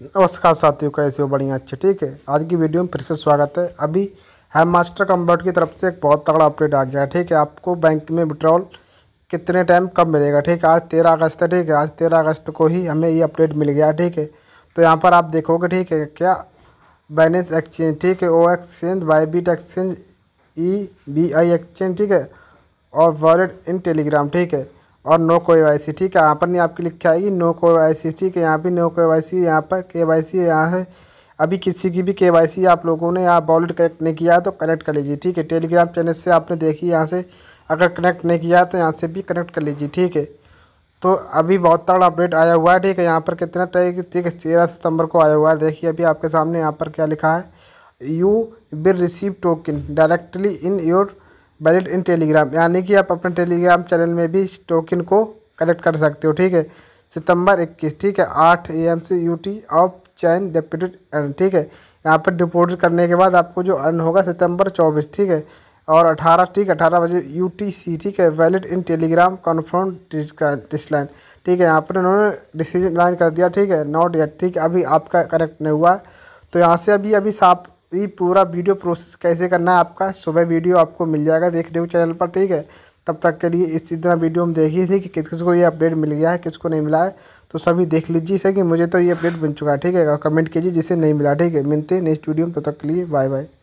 नमस्कार साथियों कैसे हो बढ़िया अच्छे ठीक है आज की वीडियो में फिर से स्वागत है अभी हेम मास्टर कम्बर्ट की तरफ से एक बहुत तगड़ा अपडेट आ गया ठीक है आपको बैंक में विड्रॉल कितने टाइम कब मिलेगा ठीक है आज तेरह अगस्त है ठीक है आज तेरह अगस्त को ही हमें ये अपडेट मिल गया ठीक है तो यहाँ पर आप देखोगे ठीक है क्या बैलेंस एक्सचेंज ठीक है O exchange Bybit exchange E B I exchange ठीक है और वॉलेट इन टेलीग्राम ठीक है और नो को वाई सी ठीक है यहाँ पर नहीं आपकी लिखा आएगी नो को वाई सी ठीक है यहाँ भी नो को वाई सी यहाँ पर के वाई सी यहाँ है अभी किसी की भी के वाई सी आप लोगों ने यहाँ वॉलेट कनेक्ट नहीं किया है तो कनेक्ट कर लीजिए ठीक है टेलीग्राम चैनल से आपने देखी यहाँ से अगर कनेक्ट नहीं किया तो यहाँ से भी कनेक्ट कर लीजिए ठीक है तो अभी बहुत तगड़ा अपडेट आया हुआ है ठीक है यहाँ पर कितना टाइम ठीक है तेरह सितंबर को आया हुआ है देखिए अभी आपके सामने यहाँ पर क्या लिखा है you will receive token directly in your wallet in Telegram यानी कि आप अपने टेलीग्राम चैनल में भी टोकन को कलेक्ट कर सकते हो ठीक है सितंबर इक्कीस ठीक है आठ ए एम से U T of chain deputed earn ठीक है यहाँ पर डिपोजिट करने के बाद आपको जो अर्न होगा सितंबर चौबीस ठीक है और अठारह ठीक है अठारह बजे यू टी सी ठीक है valid in Telegram confirm decline ठीक है यहाँ पर उन्होंने डिसीजन लाइन कर दिया ठीक है नॉट येट ठीक है अभी आपका करेक्ट नहीं हुआ तो यहाँ से अभी अभी साफ ये पूरा वीडियो प्रोसेस कैसे करना है आपका सुबह वीडियो आपको मिल जाएगा देखने को चैनल पर ठीक है तब तक के लिए इस इतना वीडियो हम देखिए थी कि किस किसको ये अपडेट मिल गया है किसको नहीं मिला है तो सभी देख लीजिए सर कि मुझे तो ये अपडेट मिल चुका है ठीक है कमेंट कीजिए जिसे नहीं मिला ठीक है मिलते हैं नेक्स्ट वीडियो में तब तक के लिए बाय बाय